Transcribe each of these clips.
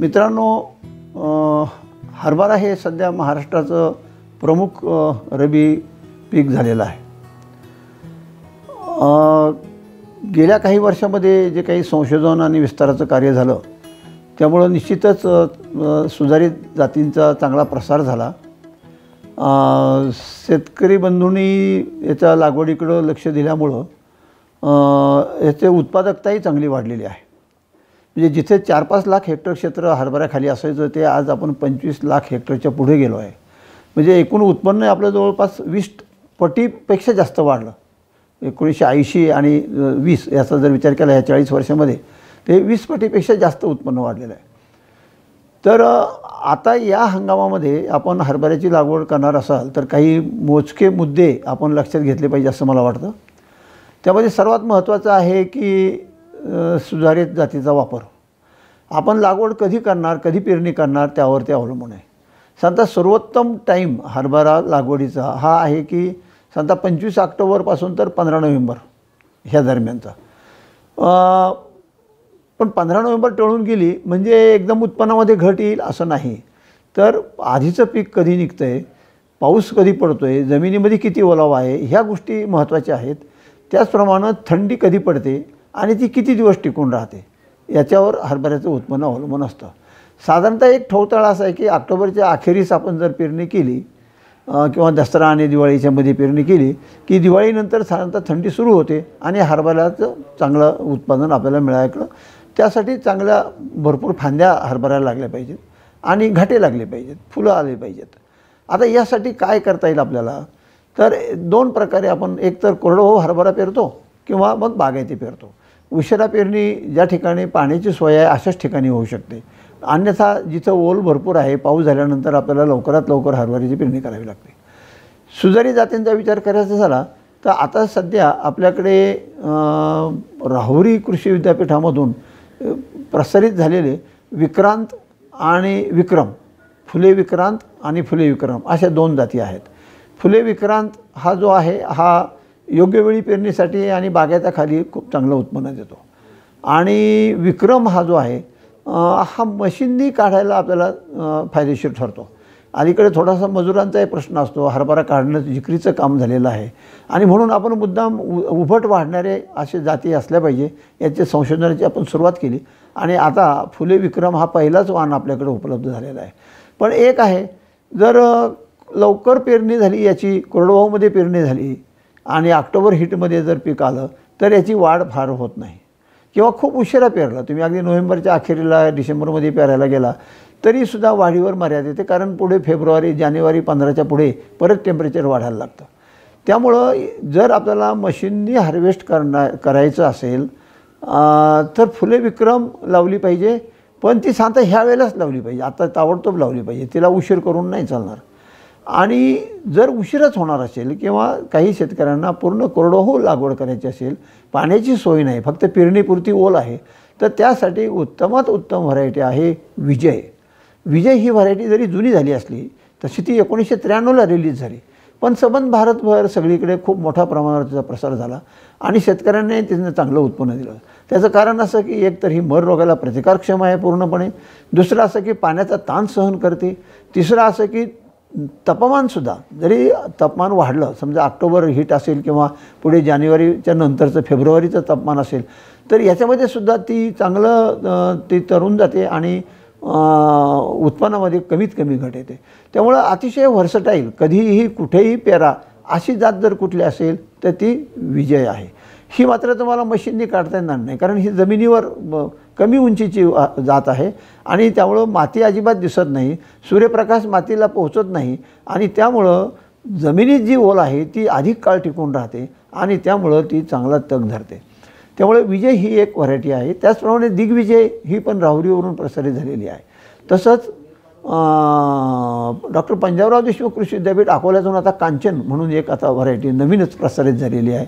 मित्रांनो हरभरा हे सध्या महाराष्ट्राचं प्रमुख रबी पीक झालेलं आहे गेल्या काही वर्षामध्ये जे काही संशोधन आणि विस्ताराचं कार्य झालं त्यामुळं निश्चितच सुधारित जातींचा चांगला प्रसार झाला शेतकरी बंधूंनी याच्या लागवडीकडं लक्ष दिल्यामुळं याचे उत्पादकताही चांगली वाढलेली आहे म्हणजे जिथे चार पाच लाख हेक्टर क्षेत्र हरभऱ्याखाली असायचं ते आज आपण पंचवीस लाख हेक्टरच्या पुढे गेलो आहे म्हणजे एकूण उत्पन्न आपलं जवळपास वीस पटीपेक्षा जास्त वाढलं एकोणीसशे ऐंशी आणि वीस याचा जर विचार केला ह्या चाळीस वर्षामध्ये ते वीस पटीपेक्षा जास्त उत्पन्न वाढलेलं आहे तर आता या हंगामामध्ये आपण हरभऱ्याची लागवड करणार असाल तर काही मोजके मुद्दे आपण लक्षात घेतले पाहिजे असं मला वाटतं त्यामध्ये सर्वात महत्त्वाचं आहे की सुधारित जातीचा वापर आपण लागवड कधी करणार कधी पेरणी करणार त्यावरती अवलंबून आहे सांगता सर्वोत्तम टाईम हरभरा लागवडीचा हा आहे की सांगता पंचवीस ऑक्टोबरपासून तर पंधरा नोव्हेंबर ह्या दरम्यानचा पण पंधरा नोव्हेंबर टळून गेली म्हणजे एकदम उत्पन्नामध्ये घट येईल असं नाही तर आधीचं पीक कधी निघतं आहे पाऊस कधी पडतो आहे जमिनीमध्ये किती ओलावा आहे ह्या गोष्टी महत्त्वाच्या आहेत त्याचप्रमाणे थंडी कधी पडते आणि ती किती दिवस टिकून राहते याच्यावर हरभऱ्याचं उत्पन्न अवलंबून असतं साधारणतः एक ठवताळा असा आहे की ऑक्टोबरच्या अखेरीस आपण जर पेरणी केली किंवा दसरा आणि दिवाळीच्यामध्ये पेरणी केली की दिवाळीनंतर साधारणतः थंडी सुरू होते आणि हरभऱ्याचं चांगलं उत्पादन आपल्याला मिळायकडं त्यासाठी चांगल्या भरपूर फांद्या हरभऱ्याला लागल्या पाहिजेत आणि घाटे लागले पाहिजेत फुलं आली पाहिजेत आता यासाठी काय करता येईल आपल्याला तर दोन प्रकारे आपण एकतर कोरडवाहू हरभरा पेरतो किंवा मग बागायती पेरतो उशिरा पेरणी ज्या ठिकाणी पाण्याची सोय आहे अशाच ठिकाणी होऊ शकते अन्यथा जिथं ओल भरपूर आहे पाऊस झाल्यानंतर आपल्याला लवकरात लवकर हरवारीची पेरणी करावी लागते सुजारी जातींचा विचार करायचा झाला तर आता सध्या आपल्याकडे राहुरी कृषी विद्यापीठामधून प्रसारित झालेले विक्रांत आणि विक्रम फुले विक्रांत आणि फुले विक्रम अशा दोन जाती आहेत फुले विक्रांत हा जो आहे हा योग्य वेळी पेरणीसाठी आणि बागायता खाली खूप चांगलं उत्पन्न देतो आणि विक्रम हा जो आहे हा मशीननी काढायला आपल्याला फायदेशीर ठरतो अलीकडे थोडासा मजुरांचाही प्रश्न असतो हरभरा काढणं जिकरीचं काम झालेलं आहे आणि म्हणून आपण मुद्दाम उ उभट वाढणारे असे जाती असल्या पाहिजे याचे संशोधनाची आपण सुरुवात केली आणि आता फुले विक्रम हा पहिलाच वाहन आपल्याकडे उपलब्ध झालेला आहे पण एक आहे जर लवकर पेरणी झाली याची कोरडवाहूमध्ये पेरणी झाली आणि ऑक्टोबर हिटमध्ये जर पीक आलं तर याची वाढ फार होत नाही किंवा खूप उशिरा पेरला तुम्ही अगदी नोव्हेंबरच्या अखेरीला डिसेंबरमध्ये पेरायला गेला तरीसुद्धा वाढीवर मर्यादा येते कारण पुढे फेब्रुवारी जानेवारी पंधराच्या पुढे परत टेम्परेचर वाढायला लागतं त्यामुळं जर आपल्याला मशीननी हार्वेस्ट करणार करायचं असेल तर फुले विक्रम लावली पाहिजे पण ती सांता ह्या वेळेलाच लावली पाहिजे आता ताबडतोब लावली पाहिजे तिला उशीर करून नाही चालणार आणि जर उशिराच होणार असेल किंवा काही शेतकऱ्यांना पूर्ण कोरडवाहू लागवड करायची असेल पाण्याची सोय नाही फक्त पेरणीपुरती ओल आहे तर त्यासाठी उत्तमात उत्तम व्हरायटी आहे विजय विजय ही व्हरायटी जरी जुनी झाली असली तशी ती एकोणीसशे त्र्याण्णवला रिलीज झाली पण सबंध भारतभर सगळीकडे खूप मोठ्या प्रमाणावर त्याचा प्रसार झाला आणि शेतकऱ्यांनाही त्यानं चांगलं उत्पन्न दिलं त्याचं कारण असं की एकतर ही मर रोगाला प्रतिकारक्षम आहे पूर्णपणे दुसरं असं की पाण्याचा ताण सहन करते तिसरं असं की तापमानसुद्धा जरी तापमान वाढलं समजा ऑक्टोबर हीट असेल किंवा पुढे जानेवारीच्या नंतरचं फेब्रुवारीचं तापमान असेल तर याच्यामध्ये सुद्धा ती चांगलं ती तरून जाते आणि उत्पन्नामध्ये कमीत कमी घट येते त्यामुळं अतिशय व्हर्सटाईल कधीही कुठेही पेरा अशी जात जर कुठली असेल तर ती विजय आहे ही मात्र तुम्हाला मशीननी काढता येणार नाही कारण ही जमिनीवर कमी उंचीची जात आहे आणि त्यामुळं माती अजिबात दिसत नाही सूर्यप्रकाश मातीला पोहोचत नाही आणि त्यामुळं जमिनीत जी ओल आहे ती अधिक काळ टिकून राहते आणि त्यामुळं ती चांगला तग धरते त्यामुळे विजय ही एक व्हरायटी आहे त्याचप्रमाणे दिग्विजय ही पण राहुरीवरून प्रसारित झालेली आहे तसंच डॉक्टर पंजाबराव देशमुख कृषी विद्यापीठ अकोल्यातून आता कांचन म्हणून एक आता व्हरायटी नवीनच प्रसारित झालेली आहे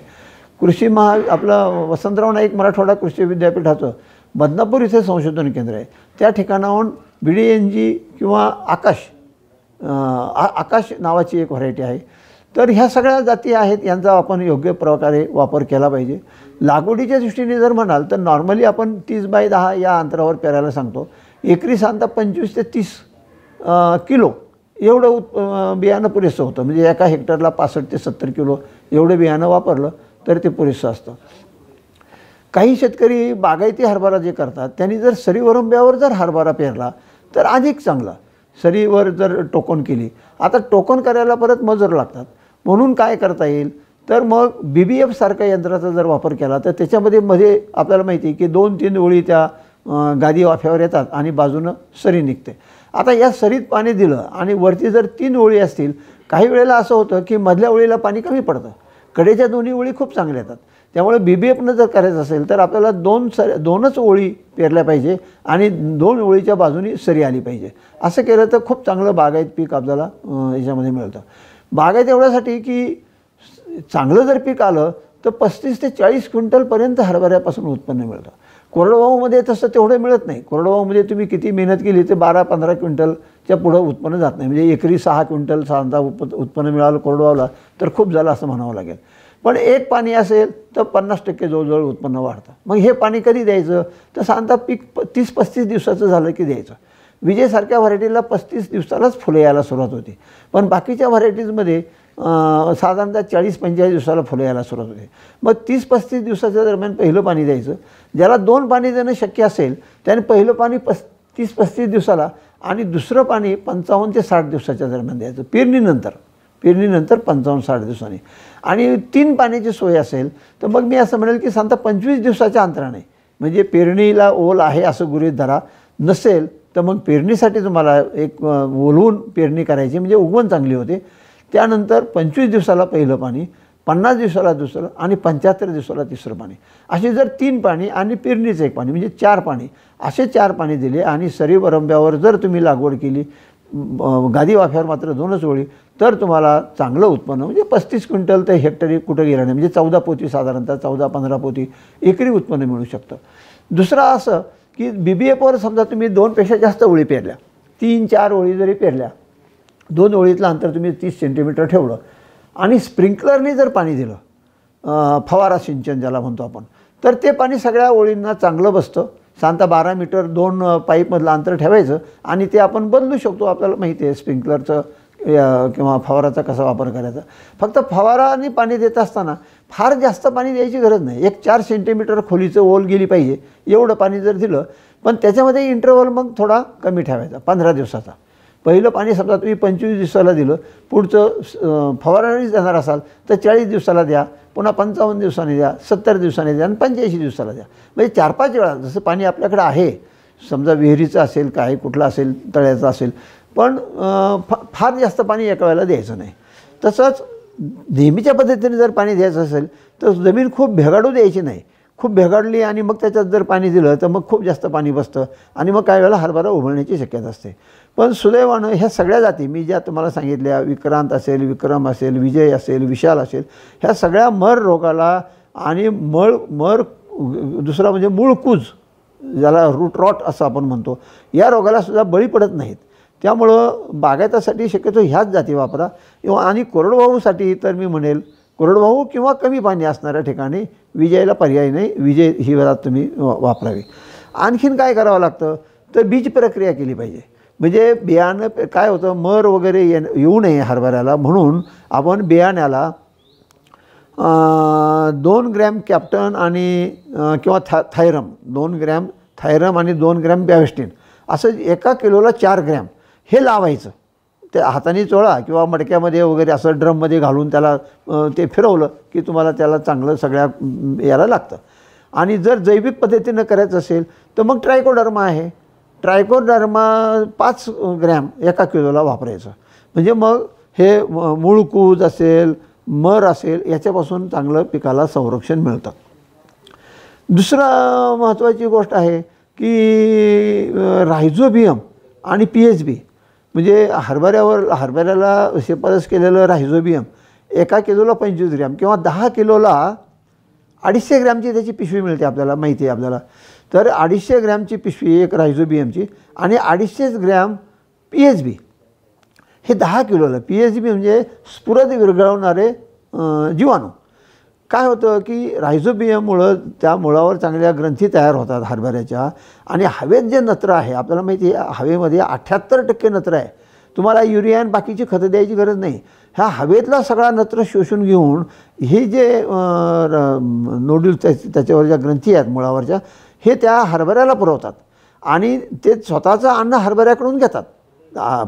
कृषी महा आपलं वसंतराव नाईक मराठवाडा कृषी विद्यापीठाचं बदनापूर इथे संशोधन केंद्र आहे त्या ठिकाणाहून बी डी एन जी किंवा आकाश आ आकाश नावाची एक व्हरायटी आहे तर ह्या सगळ्या जाती आहेत यांचा आपण योग्य प्रकारे वापर केला पाहिजे लागवडीच्या दृष्टीने जर म्हणाल तर नॉर्मली आपण तीस बाय दहा या अंतरावर पेरायला सांगतो एकरी सांगता पंचवीस ते तीस किलो एवढं उत् बियाणं पुरेसं होतं म्हणजे एका हेक्टरला पासष्ट ते सत्तर किलो एवढं बियाणं वापरलं तर ते पुरेसं असतं काही शेतकरी बागायती हरभरा जे करतात त्यांनी जर सरीवरंब्यावर जर हरभरा पेरला तर अधिक चांगला सरीवर जर टोकन केली आता टोकन करायला परत मजूर लागतात म्हणून काय करता येईल तर मग बी बी सारख्या यंत्राचा जर वापर केला तर त्याच्यामध्ये मध्ये आपल्याला माहिती आहे की दोन तीन ओळी त्या गादी वाफ्यावर येतात आणि बाजूनं सरी निघते आता या सरीत पाणी दिलं आणि वरती जर तीन ओळी असतील काही वेळेला असं होतं की मधल्या ओळीला पाणी कमी पडतं कडेच्या दोन्ही ओळी खूप चांगल्या येतात त्यामुळे बी बी एफनं जर करायचं असेल तर आपल्याला दोन सर दोनच ओळी पेरल्या पाहिजे आणि दोन ओळीच्या बाजूनी सरी आली पाहिजे असं केलं तर खूप चांगलं बागायत पीक आपल्याला याच्यामध्ये मिळतं बागायत एवढ्यासाठी की चांगलं जर पीक आलं तर पस्तीस ते चाळीस क्विंटलपर्यंत हरभऱ्यापासून उत्पन्न मिळतं कोरडवाहूमध्ये तसं तेवढं मिळत नाही कोरडवाहूमध्ये तुम्ही किती मेहनत केली ते बारा पंधरा क्विंटलच्या पुढं उत्पन्न जात नाही म्हणजे एकरी सहा क्विंटल साधारणतः उत्प उत्पन्न मिळालं कोरडवाहूला तर खूप झालं असं म्हणावं लागेल पण एक पाणी असेल तर पन्नास टक्के जवळजवळ उत्पन्न वाढतं मग हे पाणी कधी द्यायचं तर साधारणतः पीक प तीस पस्तीस दिवसाचं झालं की द्यायचं विजेसारख्या व्हरायटीला पस्तीस दिवसालाच फुलं यायला सुरुवात होते पण बाकीच्या व्हरायटीजमध्ये साधारणतः चाळीस पंचेचाळीस दिवसाला फुलं यायला सुरुवात होते मग तीस पस्तीस दिवसाच्या दरम्यान पहिलं पाणी द्यायचं ज्याला दोन पाणी देणं शक्य असेल त्याने पहिलं पाणी पस् तीस पस्तीस दिवसाला आणि दुसरं पाणी पंचावन्न ते साठ दिवसाच्या दरम्यान द्यायचं पेरणीनंतर पेरणीनंतर पंचावन्न साठ दिवसांनी आणि तीन पाण्याची सोय असेल तर मग मी असं म्हणेल की सांगता पंचवीस दिवसाच्या अंतराने म्हणजे पेरणीला ओल आहे असं गुरुत धरा नसेल तर मग पेरणीसाठी तुम्हाला एक ओलवून पेरणी करायची म्हणजे उगवण चांगली होते त्यानंतर पंचवीस दिवसाला पहिलं पाणी पन्नास दिवसाला दुसरं आणि पंच्याहत्तर दिवसाला तिसरं पाणी असे जर तीन पाणी आणि पेरणीचं एक पाणी म्हणजे चार पाणी असे चार पाणी दिले आणि सरीवरंब्यावर जर तुम्ही लागवड केली गादी वाफ्यावर मात्र दोनच ओळी तर तुम्हाला चांगलं उत्पन्न म्हणजे पस्तीस क्विंटल ते हेक्टरी कुठं गेलं नाही म्हणजे चौदा पोती साधारणतः चौदा पंधरा पोती एकरी उत्पन्न मिळू शकतं दुसरा असं की बी बी एफवर समजा तुम्ही दोनपेक्षा जास्त ओळी पेरल्या तीन चार ओळी जरी पेरल्या दोन ओळीतलं अंतर तुम्ही तीस सेंटीमीटर ठेवलं आणि स्प्रिंकलरने जर पाणी दिलं फवारा सिंचन ज्याला म्हणतो आपण तर ते पाणी सगळ्या ओळींना चांगलं बसतं साधारणतः बारा मीटर दोन पाईपमधलं अंतर ठेवायचं आणि ते आपण बदलू शकतो आपल्याला माहिती आहे स्प्रिंकलरचं किंवा फवाराचा कसा वापर करायचा फक्त फवाराने पाणी देत असताना फार जास्त पाणी द्यायची गरज नाही एक चार सेंटीमीटर खोलीचं ओल गेली पाहिजे एवढं पाणी जर दिलं पण त्याच्यामध्ये इंटरवल मग थोडा कमी ठेवायचा पंधरा दिवसाचा पहिलं पाणी समजा तुम्ही पंचवीस दिवसाला दिलं पुढचं फवारणीच देणार असाल तर चाळीस दिवसाला द्या पुन्हा पंचावन्न दिवसांनी द्या सत्तर दिवसांनी द्या आणि पंच्याऐंशी दिवसाला द्या म्हणजे चार पाच वेळा जसं पाणी आपल्याकडे आहे समजा विहिरीचं असेल काय कुठलं असेल तळ्याचं असेल पण फा फार जास्त पाणी एका वेळेला द्यायचं नाही तसंच नेहमीच्या पद्धतीने जर पाणी द्यायचं असेल तर जमीन खूप भेगाडू द्यायची नाही खूप भेगाडली आणि मग त्याच्यात जर पाणी दिलं तर मग खूप जास्त पाणी बसतं आणि मग काही वेळेला हरभरा उभळण्याची शक्यता असते पण सुदैवानं ह्या सगळ्या जाती मी ज्या तुम्हाला सांगितल्या विक्रांत असेल विक्रम असेल विजय असेल विशाल असेल ह्या सगळ्या मर रोगाला आणि मळ मर दुसरा म्हणजे मूळ कूज ज्याला रूट रॉट असं आपण म्हणतो या रोगाला सुद्धा बळी पडत नाहीत त्यामुळं बागायतासाठी शक्यतो ह्याच जाती वापरा किंवा आणि कोरडवाहूसाठी तर मी म्हणेल कोरडवाहू किंवा कमी पाणी असणाऱ्या ठिकाणी विजयाला पर्याय नाही विजय ही वेळात तुम्ही वापरावी आणखीन काय करावं लागतं तर बीज प्रक्रिया केली पाहिजे म्हणजे बियाणं काय होतं मर वगैरे ये येऊ नये हरभऱ्याला म्हणून आपण बियाण्याला दोन ग्रॅम कॅप्टन आणि किंवा था थायरम दोन ग्रॅम थायरम आणि दोन ग्रॅम बॅवेस्टीन असं एका किलोला चार ग्रॅम हे लावायचं ते हाताने चोळा किंवा मडक्यामध्ये वगैरे असं ड्रममध्ये घालून त्याला ते फिरवलं की तुम्हाला त्याला चांगलं सगळ्या याला लागतं आणि जर जैविक पद्धतीनं करायचं असेल तर मग ट्रायकोडर्मा आहे ट्रायकोडर्मा पाच ग्रॅम एका किलोला वापरायचं म्हणजे मग हे मूळकूज असेल मर असेल याच्यापासून चांगलं पिकाला संरक्षण मिळतं दुसरा महत्त्वाची गोष्ट आहे की रायझोबियम आणि पी एच बी म्हणजे हरभऱ्यावर हरभऱ्याला शिफारस केलेलं रायझोबियम एका किलोला पंचवीस ग्रॅम किंवा दहा किलोला अडीचशे ग्रॅमची त्याची पिशवी मिळते आपल्याला माहिती आहे आपल्याला तर अडीचशे ग्रॅमची पिशवी एक रायझोबियमची आणि अडीचशेच ग्रॅम पी एच बी हे दहा किलोला पी एच बी म्हणजे स्फुरद विरघळवणारे जीवाणू काय होतं की रायझोबियामुळं त्या मुळावर चांगल्या ग्रंथी तयार होतात हरभऱ्याच्या आणि हवेत जे नत्र आहे आपल्याला माहिती आहे हवेमध्ये अठ्ठ्याहत्तर टक्के नत्र आहे तुम्हाला युरिया आणि बाकीची खतं द्यायची गरज नाही ह्या हवेतला सगळा नत्र शोषून घेऊन हे जे नोड्यूल त्याच्यावर ज्या ग्रंथी आहेत मुळावरच्या हे त्या हरभऱ्याला पुरवतात आणि ते स्वतःचं अन्न हरभऱ्याकडून घेतात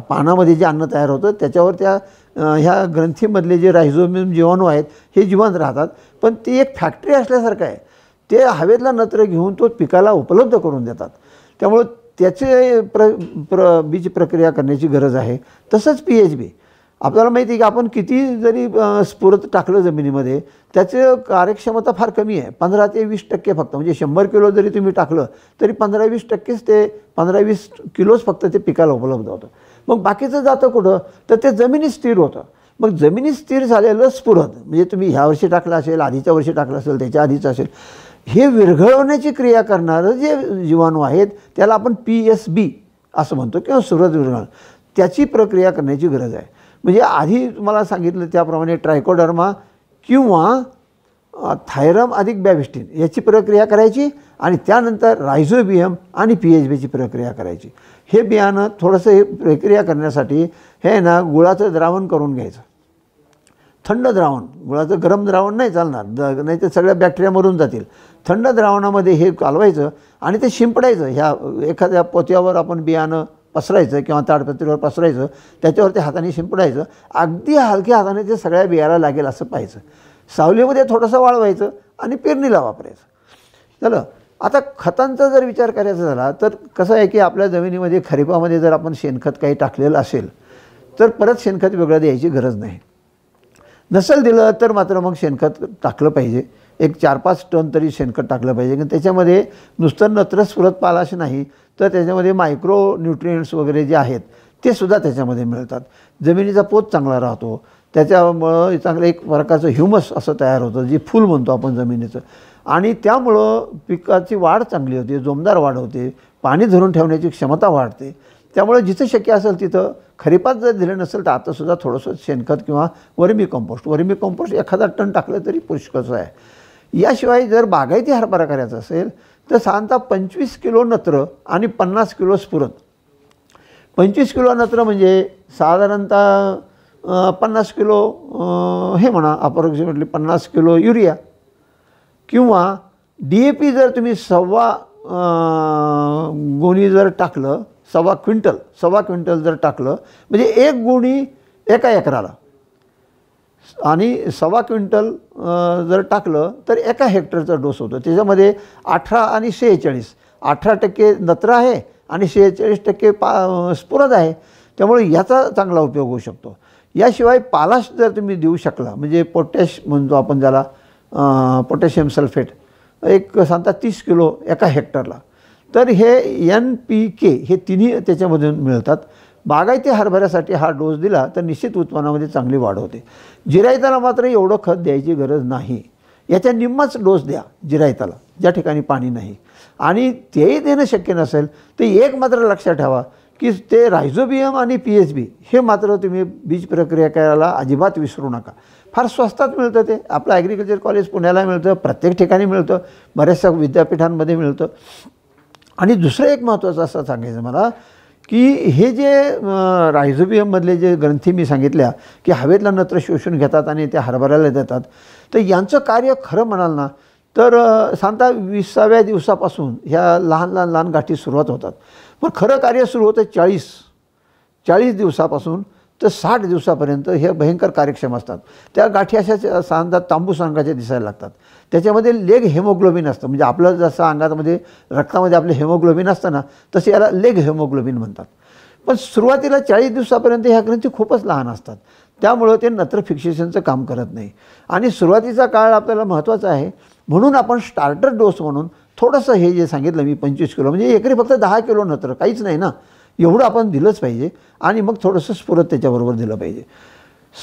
पानामध्ये जे अन्न तयार होतं त्याच्यावर त्या ह्या ग्रंथीमधले जे रायझोमियम जीवाणू आहेत हे जिवंत राहतात पण ती एक फॅक्टरी असल्यासारखं आहे ते हवेतला नत्र घेऊन तो पिकाला उपलब्ध करून देतात त्यामुळं त्याचे प्र प्र बीज प्रक्रिया करण्याची गरज आहे तसंच पी एच बी आपल्याला माहिती आहे की आपण किती जरी स्फुरत टाकलं जमिनीमध्ये त्याचं कार्यक्षमता फार कमी आहे पंधरा ते वीस टक्के फक्त म्हणजे शंभर किलो जरी तुम्ही टाकलं तरी पंधरा वीस टक्केच ते पंधरा वीस किलोच फक्त ते पिकाला उपलब्ध होतं मग बाकीचं जातं कुठं तर ते जमिनी स्थिर होतं मग जमिनी स्थिर झालेलं स्फुरद म्हणजे तुम्ही ह्या वर्षी टाकलं असेल आधीच्या वर्षी टाकलं असेल त्याच्या आधीचं असेल हे विरघळवण्याची क्रिया करणारं जे जीवाणू आहेत त्याला आपण पी एस बी असं म्हणतो किंवा सुरत विरघळ त्याची प्रक्रिया करण्याची गरज आहे म्हणजे आधी तुम्हाला सांगितलं त्याप्रमाणे ट्रायकोडर्मा किंवा थायरम अधिक बॅबिस्टीन याची प्रक्रिया करायची आणि त्यानंतर रायझोबियम आणि पी एच बीची प्रक्रिया करायची हे बियाणं थोडंसं हे प्रक्रिया करण्यासाठी हे ना गुळाचं द्रावण करून घ्यायचं थंड द्रावण गुळाचं गरम द्रावण नाही चालणार द नाही तर सगळ्या बॅक्टेरिया मरून जातील थंड द्रावणामध्ये हे कालवायचं आणि ते शिंपडायचं ह्या एखाद्या पोत्यावर आपण बियाणं पसरायचं किंवा ताडपत्रीवर पसरायचं त्याच्यावर ते हाताने शिंपडायचं अगदी हलक्या हाताने ते सगळ्या बियाला लागेल असं पाहायचं सावलीमध्ये थोडंसं वाळवायचं आणि पेरणीला वापरायचं झालं आता खतांचा जर विचार करायचा झाला तर कसं आहे की आपल्या जमिनीमध्ये खरीपामध्ये जर आपण शेणखत काही टाकलेलं असेल तर परत शेणखत वेगळं द्यायची गरज नाही नसेल दिलं तर मात्र मग शेणखत टाकलं पाहिजे एक चार पाच टन तरी शेणखत टाकलं पाहिजे कारण त्याच्यामध्ये नुसतं नत्र स्फुरत पालाश नाही तर त्याच्यामध्ये मायक्रो न्यूट्रिएंट्स वगैरे जे आहेत ते सुद्धा त्याच्यामध्ये मिळतात जमिनीचा पोत चांगला राहतो त्याच्यामुळं चांगलं एक प्रकारचं ह्युमस असं तयार होतं जे फुल म्हणतो आपण जमिनीचं आणि त्यामुळं पिकाची वाढ चांगली होते जोमदार वाढ होते पाणी धरून ठेवण्याची क्षमता वाढते त्यामुळे जिथं शक्य असेल तिथं खरीपात जर दिलं नसेल तर आतासुद्धा थोडंसं शेणखत किंवा वर्मी कंपोस्ट वर्मी कंपोस्ट एखादा टन टाकलं तरी पुष्कळचं आहे याशिवाय जर बागायती हरभरा करायचा असेल तर साधारणतः पंचवीस किलो नत्र आणि पन्नास किलो स्फुरण पंचवीस किलो नत्र म्हणजे साधारणतः पन्नास किलो हे म्हणा अप्रॉक्सिमेटली पन्नास किलो युरिया किंवा डी ए पी जर तुम्ही सव्वा गोणी जर टाकलं सव्वा क्विंटल सव्वा क्विंटल जर टाकलं म्हणजे एक गोणी एका एकराला आणि सव्वा क्विंटल जर टाकलं तर एका हेक्टरचा डोस होतो त्याच्यामध्ये अठरा आणि शेहेचाळीस अठरा टक्के नत्र आहे आणि सेहेचाळीस टक्के पा स्फुरद आहे त्यामुळे याचा चांगला उपयोग होऊ शकतो याशिवाय पालाश जर तुम्ही देऊ शकला म्हणजे पोटॅश म्हणतो आपण ज्याला पोटॅशियम सल्फेट एक सांगता तीस किलो एका हेक्टरला तर हे एन पी के हे तिन्ही त्याच्यामधून मिळतात बागायती हरभऱ्यासाठी हा डोस दिला तर निश्चित उत्पन्नामध्ये चांगली वाढ होते जिरायताला मात्र एवढं खत द्यायची गरज नाही याच्या निम्माच डोस द्या जिरायताला ज्या ठिकाणी पाणी नाही आणि तेही देणं शक्य नसेल तर एक मात्र लक्षात ठेवा की ते रायझोबियम आणि पी एच बी हे मात्र तुम्ही बीज प्रक्रिया करायला अजिबात विसरू नका फार स्वस्तात मिळतं ते आपलं ॲग्रिकल्चर कॉलेज पुण्याला मिळतं प्रत्येक ठिकाणी मिळतं बऱ्याचशा विद्यापीठांमध्ये मिळतं आणि दुसरं एक महत्त्वाचं असं सांगायचं मला की हे जे रायझोबियममधले जे ग्रंथी मी सांगितल्या की हवेतला नत्र शोषून घेतात आणि ते हरभऱ्याला देतात तर यांचं कार्य खरं म्हणाल ना तर सांगता विसाव्या दिवसापासून ह्या लहान लहान लहान गाठी सुरुवात होतात पण खरं कार्य सुरू होतं चाळीस चाळीस दिवसापासून तर साठ दिवसापर्यंत हे भयंकर कार्यक्षम असतात त्या गाठी अशा सा तांबूस अंगाचे दिसायला लागतात त्याच्यामध्ये लेग हेमोग्लोबिन असतं म्हणजे आपलं जसं अंगामध्ये रक्तामध्ये आपलं हेमोग्लोबिन असतं ना तसे याला लेग हेमोग्लोबिन म्हणतात पण सुरुवातीला चाळीस दिवसापर्यंत ह्या ग्रंथी खूपच लहान असतात त्यामुळं ते नत्र फिक्सेशनचं काम करत नाही आणि सुरुवातीचा काळ आपल्याला महत्त्वाचा आहे म्हणून आपण स्टार्टर डोस म्हणून थोडंसं हे जे सांगितलं मी पंचवीस किलो म्हणजे एकरी फक्त दहा किलो नत्र काहीच नाही ना एवढं आपण दिलंच पाहिजे आणि मग थोडंसं स्फुरत त्याच्याबरोबर दिलं पाहिजे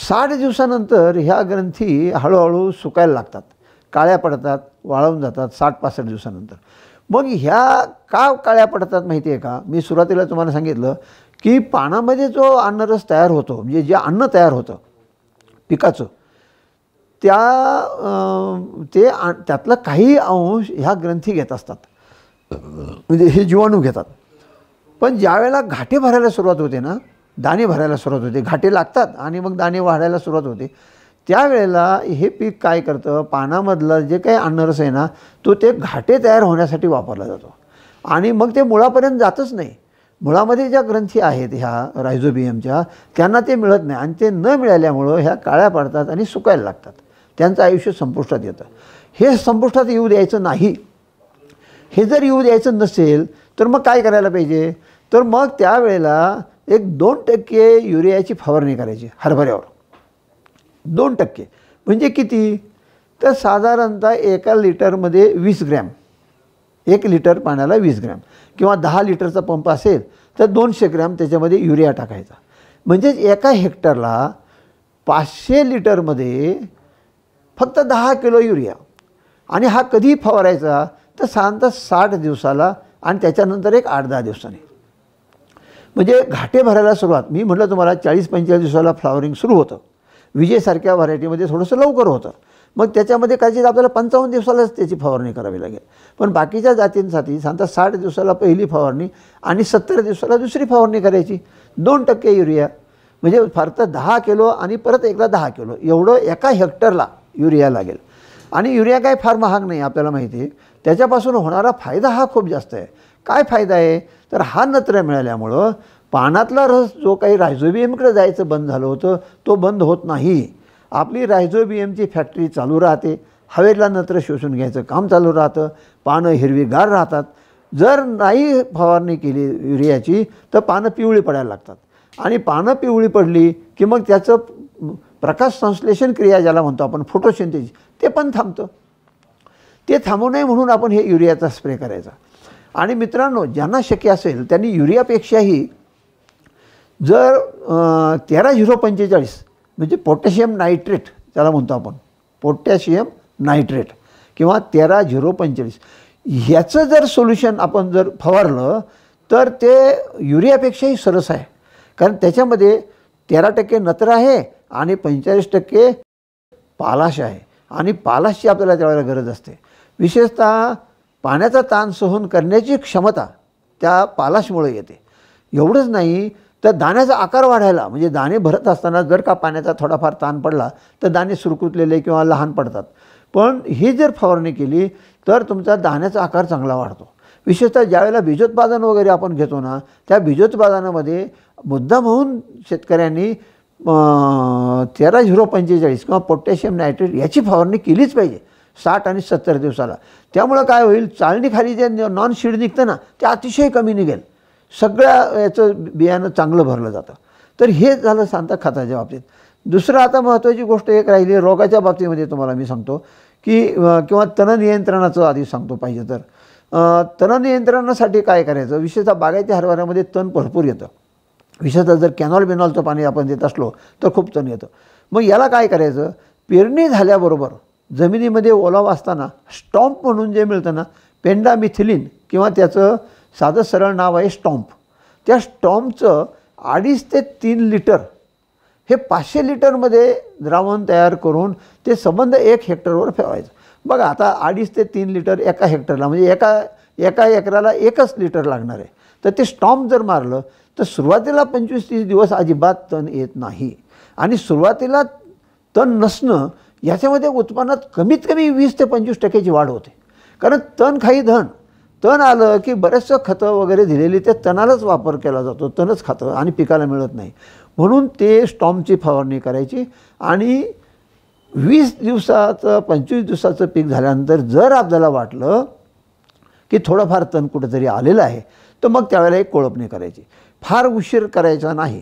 साठ दिवसानंतर ह्या ग्रंथी हळूहळू सुकायला लागतात काळ्या पडतात वाळवून जातात साठ पासष्ट दिवसानंतर मग ह्या का काळ्या पडतात माहिती आहे का मी सुरुवातीला तुम्हाला सांगितलं की पानामध्ये जो अन्नरस तयार होतो म्हणजे जे अन्न तयार होतं पिकाचं त्या ते त्यातला काही अंश ह्या ग्रंथी घेत असतात म्हणजे हे जीवाणू घेतात पण ज्यावेळेला घाटे भरायला सुरुवात होते ना दाणे भरायला सुरुवात होते घाटे लागतात आणि मग दाणे वाढायला सुरुवात होते त्यावेळेला हे पीक काय करतं पानामधलं जे काही अन्नरस आहे ना तो ते घाटे तयार होण्यासाठी वापरला जातो आणि मग ते मुळापर्यंत जातच नाही मुळामध्ये ज्या ग्रंथी आहेत ह्या रायझोबियमच्या त्यांना ते मिळत नाही आणि ते न मिळाल्यामुळं ह्या काळ्या पडतात आणि सुकायला लागतात त्यांचं आयुष्य संपुष्टात येतं हे संपुष्टात येऊ द्यायचं नाही हे जर येऊ द्यायचं नसेल तर मग काय करायला पाहिजे तर मग त्यावेळेला एक दोन टक्के युरियाची फवारणी करायची हरभऱ्यावर दोन टक्के म्हणजे किती तर साधारणतः एका लिटरमध्ये वीस ग्रॅम एक लिटर पाण्याला वीस ग्रॅम किंवा दहा लिटरचा पंप असेल तर दोनशे ग्रॅम त्याच्यामध्ये युरिया टाकायचा म्हणजेच एका हेक्टरला पाचशे लिटरमध्ये फक्त दहा किलो युरिया आणि हा कधी फवारायचा तर साधारणतः साठ दिवसाला आणि त्याच्यानंतर एक आठ दहा दिवसाने म्हणजे घाटे भरायला सुरुवात मी म्हटलं तुम्हाला चाळीस पंचेचाळीस दिवसाला फ्लावरिंग सुरू होतं विजेसारख्या व्हरायटीमध्ये थोडंसं लवकर होतं मग त्याच्यामध्ये कदाचित आपल्याला पंचावन्न दिवसालाच त्याची फवारणी करावी लागेल पण बाकीच्या जातींसाठी सांगता साठ दिवसाला पहिली फवारणी आणि सत्तर दिवसाला दुसरी फवारणी करायची दोन टक्के युरिया म्हणजे फार तर दहा किलो आणि परत एकदा दहा किलो एवढं एका हेक्टरला युरिया लागेल आणि युरिया काय फार महाग नाही आपल्याला माहिती आहे त्याच्यापासून होणारा फायदा हा खूप जास्त आहे काय फायदा आहे तर हा नत्र मिळाल्यामुळं पानातला रस जो काही रायझोबियमकडे जायचं बंद झालं होतं तो बंद होत नाही आपली रायझोबियमची फॅक्टरी चालू राहते हवेला नत्र शोषून घ्यायचं काम चालू राहतं पानं हिरवीगार राहतात जर नाही फवारणी केली युरियाची तर पानं पिवळी पडायला लागतात आणि पानं पिवळी पडली की मग त्याचं प्रकाश संश्लेषण क्रिया ज्याला म्हणतो आपण फोटोसिंथेसिस ते पण थांबतं ते थांबू नये म्हणून आपण हे युरियाचा स्प्रे करायचा आणि मित्रांनो ज्यांना शक्य असेल त्यांनी युरियापेक्षाही जर तेरा झिरो पंचेचाळीस म्हणजे पोटॅशियम नायट्रेट त्याला म्हणतो आपण पोटॅशियम नायट्रेट किंवा तेरा झिरो पंचेचाळीस ह्याचं जर सोल्युशन आपण जर फवारलं तर ते युरियापेक्षाही सरस आहे कारण त्याच्यामध्ये तेरा टक्के नत्र आहे आणि पंचेचाळीस टक्के पालाश आहे आणि पालाशची आपल्याला त्यावेळेला गरज असते विशेषतः पाण्याचा ताण सहन करण्याची क्षमता त्या पालाशमुळे येते एवढंच नाही तर दाण्याचा आकार वाढायला म्हणजे दाणे भरत असताना जर का पाण्याचा थोडाफार ताण पडला तर दाणे सुरकुतलेले किंवा लहान पडतात पण ही जर फवारणी केली तर तुमचा दाण्याचा आकार चांगला वाढतो विशेषतः ज्यावेळेला बीजोत्पादन वगैरे आपण घेतो ना त्या बीजोत्पादनामध्ये मुद्दा म्हणून शेतकऱ्यांनी तेरा झिरो पंचेचाळीस किंवा पोटॅशियम नायट्रेट याची फवारणी केलीच पाहिजे साठ आणि सत्तर दिवसाला त्यामुळं काय होईल खाली जे नॉन शीड निघतं ना ते अतिशय कमी निघेल सगळ्या याचं बियाणं चांगलं भरलं जातं तर हे झालं सांगता खताच्या बाबतीत दुसरं आता महत्त्वाची गोष्ट एक राहिली रोगाच्या बाबतीमध्ये तुम्हाला मी सांगतो की किंवा तणनियंत्रणाचं आधी सांगतो पाहिजे तर तणनियंत्रणासाठी काय करायचं विशेषतः बागायती हरभऱ्यामध्ये तण भरपूर येतं विशेषतः जर कॅनॉल बिनॉलचं पाणी आपण देत असलो तर खूप तण येतं मग याला काय करायचं पेरणी झाल्याबरोबर जमिनीमध्ये ओलावा असताना स्टॉम्प म्हणून जे मिळतं ना पेंडामिथिलीन किंवा त्याचं साधं सरळ नाव आहे स्टॉम्प त्या स्टॉम्पचं अडीच ते तीन लिटर हे पाचशे लिटरमध्ये द्रावण तयार करून ते संबंध एक हेक्टरवर फेवायचं बघा आता अडीच ते तीन लिटर एका हेक्टरला म्हणजे एका एका एकराला एकच लिटर लागणार आहे तर ते स्टॉम्प जर मारलं तर सुरुवातीला पंचवीस तीस दिवस अजिबात तण येत नाही आणि सुरुवातीला तण नसणं याच्यामध्ये उत्पन्नात कमीत कमी वीस ते पंचवीस टक्क्याची वाढ होते कारण तण खाई धन तण आलं की बरेचसं खतं वगैरे दिलेली ते तणालाच वापर केला जातो तणच खातं आणि पिकाला मिळत नाही म्हणून ते स्टॉमची फवारणी करायची आणि वीस दिवसाचं पंचवीस दिवसाचं पीक झाल्यानंतर जर आपल्याला वाटलं की थोडंफार तण कुठेतरी आलेलं आहे तर मग त्यावेळेला एक कोळपणी करायची फार उशीर करायचा नाही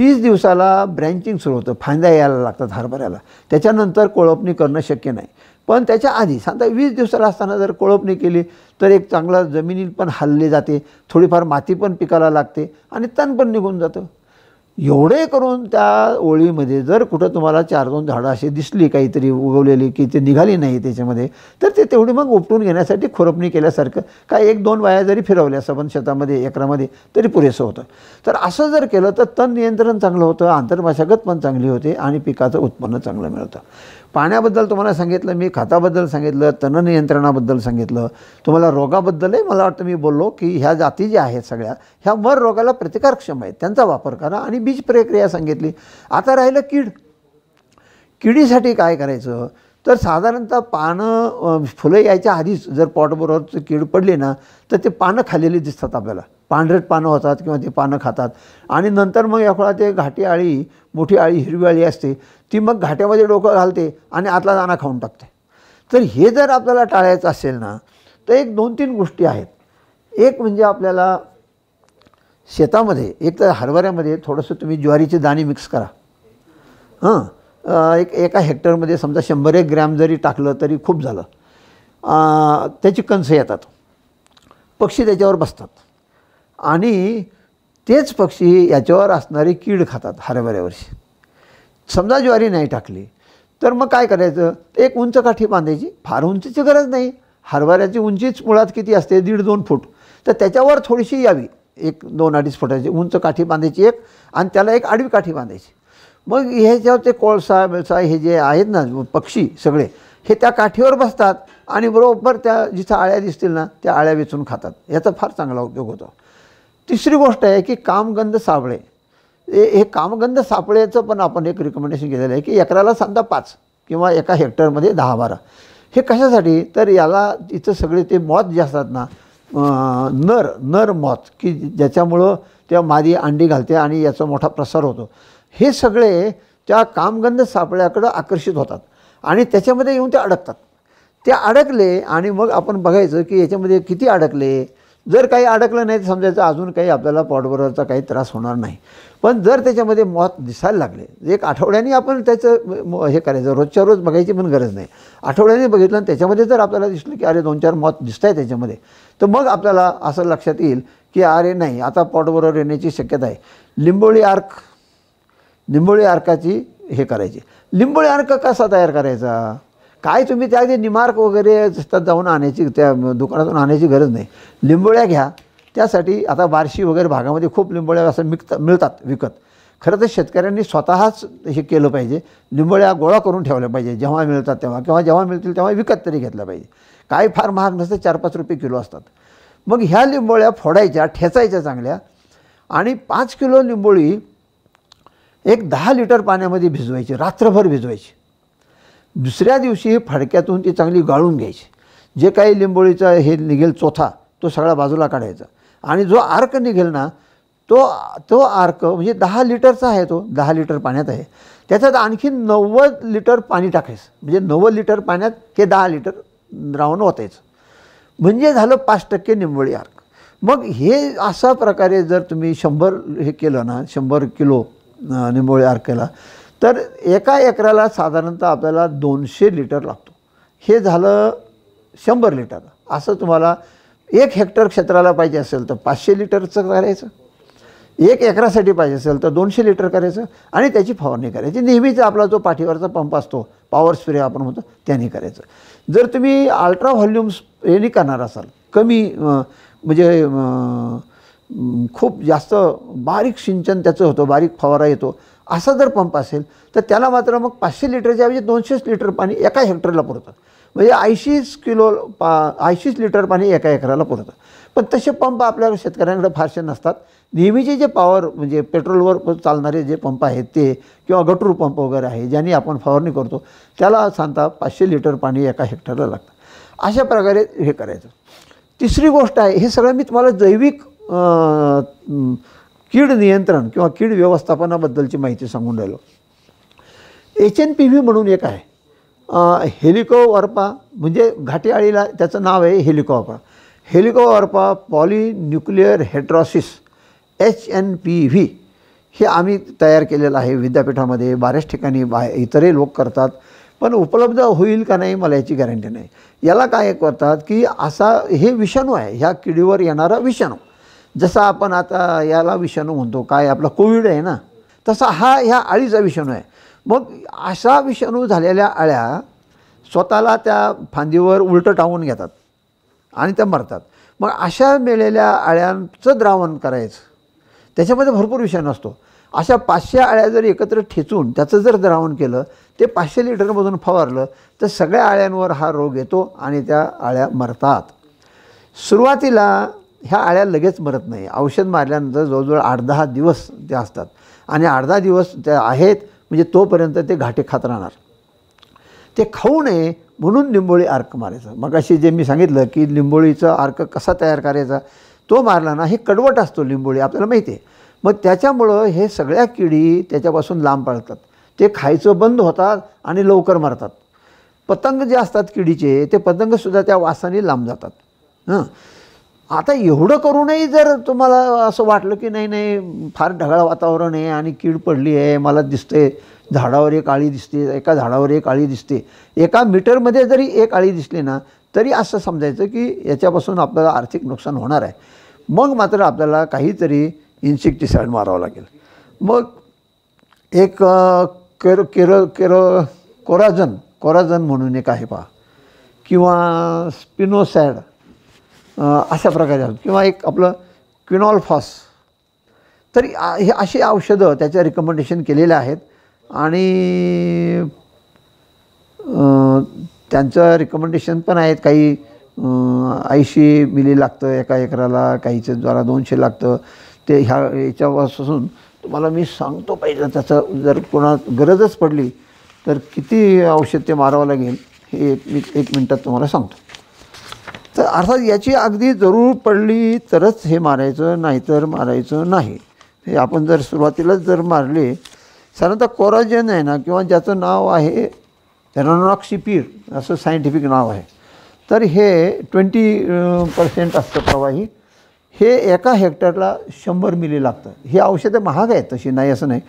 तीस दिवसाला ब्रँचिंग सुरू होतं फांद्या यायला लागतात हरभऱ्याला त्याच्यानंतर कोळपणी करणं शक्य नाही पण त्याच्या आधी सांगता वीस दिवसाला असताना जर कोळपणी केली तर एक चांगला जमिनी पण हल्ले जाते थोडीफार माती पण पिकायला लागते आणि तण पण निघून जातं एवढे करून त्या ओळीमध्ये जर कुठं तुम्हाला चार दोन झाडं अशी दिसली काहीतरी उगवलेली की ते निघाली नाही त्याच्यामध्ये तर ते तेवढी मग उपटून घेण्यासाठी खुरपणी केल्यासारखं काय एक दोन वाया जरी फिरवल्या सबन शेतामध्ये एकरामध्ये तरी पुरेसं होतं तर असं जर केलं तर तण नियंत्रण चांगलं होतं आंतरमशागत पण चांगली होते आणि पिकाचं उत्पन्न चांगलं मिळतं पाण्याबद्दल तुम्हाला सांगितलं मी खताबद्दल सांगितलं नियंत्रणाबद्दल सांगितलं तुम्हाला रोगाबद्दलही मला वाटतं मी बोललो की ह्या जाती ज्या आहेत सगळ्या ह्या मर रोगाला प्रतिकारक्षम आहेत त्यांचा वापर करा आणि बीज प्रक्रिया सांगितली आता राहिलं कीड किडीसाठी काय करायचं तर साधारणतः पानं फुलं यायच्या आधीच जर पॉटबरोबर कीड पडली ना तर ते पानं खाल्लेली दिसतात आपल्याला पांढरेट पानं होतात किंवा ते पानं खातात आणि नंतर मग याकडा ते घाटी आळी मोठी आळी हिरवी आळी असते ती मग घाट्यामध्ये डोकं घालते आणि आतला दाना खाऊन टाकते तर हे जर आपल्याला टाळायचं असेल ना तर एक दोन तीन गोष्टी आहेत एक म्हणजे आपल्याला शेतामध्ये एक तर हरभऱ्यामध्ये थोडंसं तुम्ही ज्वारीचे दाणे मिक्स करा हां एक एका हेक्टरमध्ये समजा शंभर एक ग्रॅम जरी टाकलं तरी खूप झालं त्याची कणसं येतात पक्षी त्याच्यावर बसतात आणि तेच पक्षी याच्यावर असणारी कीड खातात हरभऱ्यावरशी समजा ज्वारी नाही टाकली तर मग काय करायचं एक उंच काठी बांधायची फार उंचीची गरज नाही हरभऱ्याची उंचीच मुळात किती असते दीड दोन फूट तर त्याच्यावर थोडीशी यावी एक दोन अडीच फुटाची उंच काठी बांधायची एक आणि त्याला एक आडवी काठी बांधायची मग ह्याच्यावर ते कोळसा मिळसा हे जे आहेत ना पक्षी सगळे हे त्या काठीवर बसतात आणि बरोबर त्या जिथं आळ्या दिसतील ना त्या आळ्या वेचून खातात याचा फार चांगला उपयोग होतो तिसरी गोष्ट आहे की कामगंध सापळे हे कामगंध सापळेचं पण आपण एक रिकमेंडेशन केलेलं आहे की एकराला सांगता पाच किंवा एका हेक्टरमध्ये दहा बारा हे कशासाठी तर याला इथं सगळे ते मॉत जे असतात ना नर नर मॉथ की ज्याच्यामुळं त्या मादी अंडी घालते आणि याचा मोठा प्रसार होतो हे सगळे त्या कामगंध सापळ्याकडं आकर्षित होतात आणि त्याच्यामध्ये येऊन ते अडकतात ते अडकले आणि मग आपण बघायचं की याच्यामध्ये किती अडकले जर काही अडकलं नाही तर समजायचं अजून काही आपल्याला पॉटबरोबरचा काही त्रास होणार नाही पण जर त्याच्यामध्ये मत दिसायला लागले एक आठवड्याने आपण त्याचं हे करायचं रोजच्या रोज बघायची पण गरज नाही आठवड्याने बघितलं आणि त्याच्यामध्ये जर आपल्याला दिसलं की अरे दोन चार मत दिसत आहे त्याच्यामध्ये तर मग आपल्याला असं लक्षात येईल की अरे नाही आता पॉटबरोबर येण्याची शक्यता आहे लिंबोळी आर्क लिंबोळी आर्काची हे करायची लिंबोळी अर्क कसा तयार करायचा काय तुम्ही त्या अगदी निमार्क वगैरे असतात जाऊन आणायची त्या दुकानातून आणायची गरज नाही लिंबोळ्या घ्या त्यासाठी आता बार्शी वगैरे भागामध्ये खूप लिंबोळ्या असं मिळतात मिळतात विकत खरं तर शेतकऱ्यांनी स्वतःच हे केलं पाहिजे लिंबोळ्या गोळा करून ठेवल्या पाहिजे जेव्हा मिळतात तेव्हा किंवा जेव्हा मिळतील तेव्हा विकत तरी घेतलं पाहिजे काय फार महाग नसतं चार पाच रुपये किलो असतात मग ह्या लिंबोळ्या फोडायच्या ठेचायच्या चांगल्या आणि पाच किलो लिंबोळी एक दहा लिटर पाण्यामध्ये भिजवायची रात्रभर भिजवायची दुसऱ्या दिवशी फडक्यातून ती चांगली गाळून घ्यायची जे काही लिंबोळीचा हे निघेल चोथा तो सगळा बाजूला काढायचा आणि जो आर्क निघेल ना तो तो आर्क म्हणजे दहा लिटरचा आहे तो दहा लिटर पाण्यात आहे त्याच्यात आणखी नव्वद लिटर पाणी टाकायचं म्हणजे नव्वद लिटर पाण्यात ते दहा लिटर द्रावण ओतायचं म्हणजे झालं पाच टक्के निंबोळी आर्क मग हे अशा प्रकारे जर तुम्ही शंभर हे केलं ना शंभर किलो निंबोळी आर्क केला तर एका एकराला साधारणतः आपल्याला दोनशे लिटर लागतो हे झालं शंभर लिटर असं तुम्हाला एक हेक्टर क्षेत्राला पाहिजे असेल तर पाचशे लिटरचं करायचं एक एकरासाठी पाहिजे असेल तर दोनशे लिटर करायचं आणि त्याची फवारणी करायची नेहमीच आपला जो पाठीवरचा पंप असतो पॉवर स्प्रे आपण म्हणतो त्याने करायचं जर तुम्ही अल्ट्रा व्हॉल्युम्स याने करणार असाल कमी म्हणजे खूप जास्त बारीक सिंचन त्याचं होतं बारीक फवारा येतो असा जर पंप असेल तर त्याला मात्र मग पाचशे लिटरच्या ऐवजी दोनशेच लिटर पाणी एका हेक्टरला पुरतं म्हणजे ऐंशीच किलो पा ऐंशीच लिटर पाणी एका एकराला पुरतं पण तसे पंप आपल्या शेतकऱ्यांकडे फारसे नसतात नेहमीचे जे पॉवर म्हणजे पेट्रोलवर चालणारे जे पंप आहेत ते किंवा गटरू पंप वगैरे आहे ज्यांनी आपण फवारणी करतो त्याला सांगता पाचशे लिटर पाणी एका हेक्टरला लागतं अशा प्रकारे हे करायचं तिसरी गोष्ट आहे हे सगळं मी तुम्हाला जैविक कीड नियंत्रण किंवा कीड व्यवस्थापनाबद्दलची माहिती सांगून राहिलो एच एन पी व्ही म्हणून एक आहे हेलिकोवर्पा म्हणजे घाटीआळीला त्याचं नाव आहे helicoverpa helicoverpa polynuclear hedrosis H N P V हे आम्ही तयार केलेलं आहे विद्यापीठामध्ये बऱ्याच ठिकाणी बा इतरही लोक करतात पण उपलब्ध होईल का नाही मला याची गॅरंटी नाही याला काय करतात की असा हे विषाणू आहे ह्या किडीवर येणारा विषाणू जसा आपण आता याला विषाणू म्हणतो काय आपला कोविड आहे ना तसा हा ह्या आळीचा विषाणू आहे मग अशा विषाणू झालेल्या आळ्या स्वतःला त्या फांदीवर उलटं टावून घेतात आणि त्या मरतात मग अशा मेलेल्या अळ्यांचं द्रावण करायचं त्याच्यामध्ये भरपूर विषाणू असतो अशा पाचशे अळ्या जर एकत्र ठेचून त्याचं जर द्रावण केलं ते पाचशे लिटरमधून फवारलं तर सगळ्या अळ्यांवर हा रोग येतो आणि त्या अळ्या मरतात सुरुवातीला ह्या आळ्या लगेच मरत नाही औषध मारल्यानंतर जवळजवळ आठ दहा दिवस ते असतात आणि आठ दहा दिवस त्या आहेत म्हणजे तोपर्यंत ते घाटे खात राहणार ते खाऊ नये म्हणून लिंबोळी अर्क मारायचं मग अशी जे मी सांगितलं की लिंबोळीचा अर्क कसा तयार करायचा तो मारला ना हे कडवट असतो लिंबोळी आपल्याला माहिती आहे मग त्याच्यामुळं हे सगळ्या किडी त्याच्यापासून लांब पाळतात ते खायचं बंद होतात आणि लवकर मरतात पतंग जे असतात किडीचे ते पतंगसुद्धा त्या वासाने लांब जातात हां आता एवढं करूनही जर तुम्हाला असं वाटलं की नाही नाही फार ढगाळ वातावरण आहे आणि कीड पडली आहे मला दिसते झाडावर एक आळी दिसते एका झाडावर एक आळी दिसते एका मीटरमध्ये जरी एक आळी दिसली ना तरी असं समजायचं की याच्यापासून आपल्याला आर्थिक नुकसान होणार आहे मग मात्र आपल्याला काहीतरी इन्सेक्टिसाईड मारावं लागेल मग एक केर केर केरो कोराजन कोराजन म्हणून एक आहे पहा किंवा स्पिनोसॅड अशा प्रकारचे किंवा एक आपलं फॉस तर हे अशी औषधं त्याच्या रिकमेंडेशन केलेल्या आहेत आणि त्यांचं रिकमेंडेशन पण आहेत काही ऐंशी मिली लागतं एका एकराला काहीचं ज्वारा दोनशे लागतं ते ह्या याच्यापासून तुम्हाला मी सांगतो पाहिजे त्याचं जर कोणा गरजच पडली तर किती औषध ते मारावं लागेल हे एक मी एक मिनटात तुम्हाला सांगतो तर अर्थात याची अगदी जरूर पडली तरच हे मारायचं नाहीतर मारायचं नाही हे आपण जर सुरुवातीलाच जर मारले साधारणतः कोराजन आहे ना किंवा ज्याचं नाव आहे रनॉक्सिपीर असं सायंटिफिक नाव आहे तर हे ट्वेंटी पर्सेंट असतं प्रवाही हे एका हेक्टरला शंभर मिली लागतं हे औषधं महाग आहेत तशी नाही असं नाही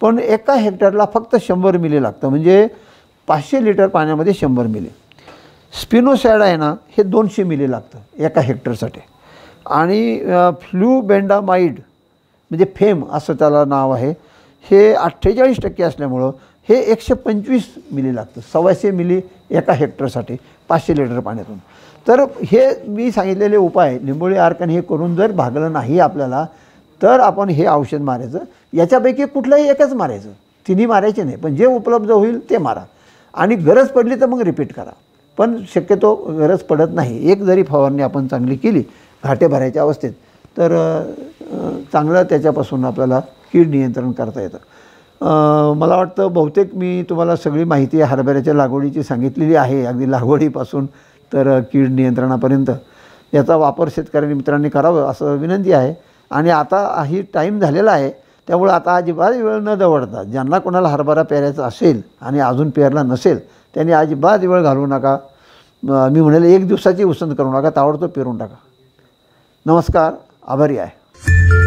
पण एका हेक्टरला फक्त शंभर मिली लागतं म्हणजे पाचशे लिटर पाण्यामध्ये शंभर मिली स्पिनोसॅड आहे ना हे दोनशे मिली लागतं एका हेक्टरसाठी आणि फ्लू बेंडामाईड म्हणजे फेम असं त्याला नाव आहे हे अठ्ठेचाळीस टक्के असल्यामुळं हे एकशे पंचवीस मिली लागतं सव्वाशे मिली एका हेक्टरसाठी पाचशे लिटर पाण्यातून तर हे मी सांगितलेले उपाय लिंबोळी आरकन हे करून जर भागलं नाही आपल्याला तर आपण हे औषध मारायचं याच्यापैकी कुठलंही एकच मारायचं तिन्ही मारायचे नाही पण जे उपलब्ध होईल ते मारा आणि गरज पडली तर मग रिपीट करा पण शक्यतो गरज पडत नाही एक जरी फवारणी आपण चांगली केली घाटे भरायच्या अवस्थेत तर चांगलं त्याच्यापासून आपल्याला कीड नियंत्रण करता येतं मला वाटतं बहुतेक मी तुम्हाला सगळी माहिती हरभऱ्याच्या लागवडीची सांगितलेली आहे अगदी लागवडीपासून तर कीड नियंत्रणापर्यंत याचा वापर शेतकऱ्यांनी मित्रांनी करावं असं विनंती आहे आणि आता ही टाईम झालेला आहे त्यामुळे आता अजिबात वेळ न दवडता ज्यांना कोणाला हरभरा पेरायचा असेल आणि अजून पेरला नसेल त्यांनी अजिबात वेळ घालवू नका मी म्हणाले एक दिवसाची उसंत करू नका ताबडतोब पेरून टाका नमस्कार आभारी आहे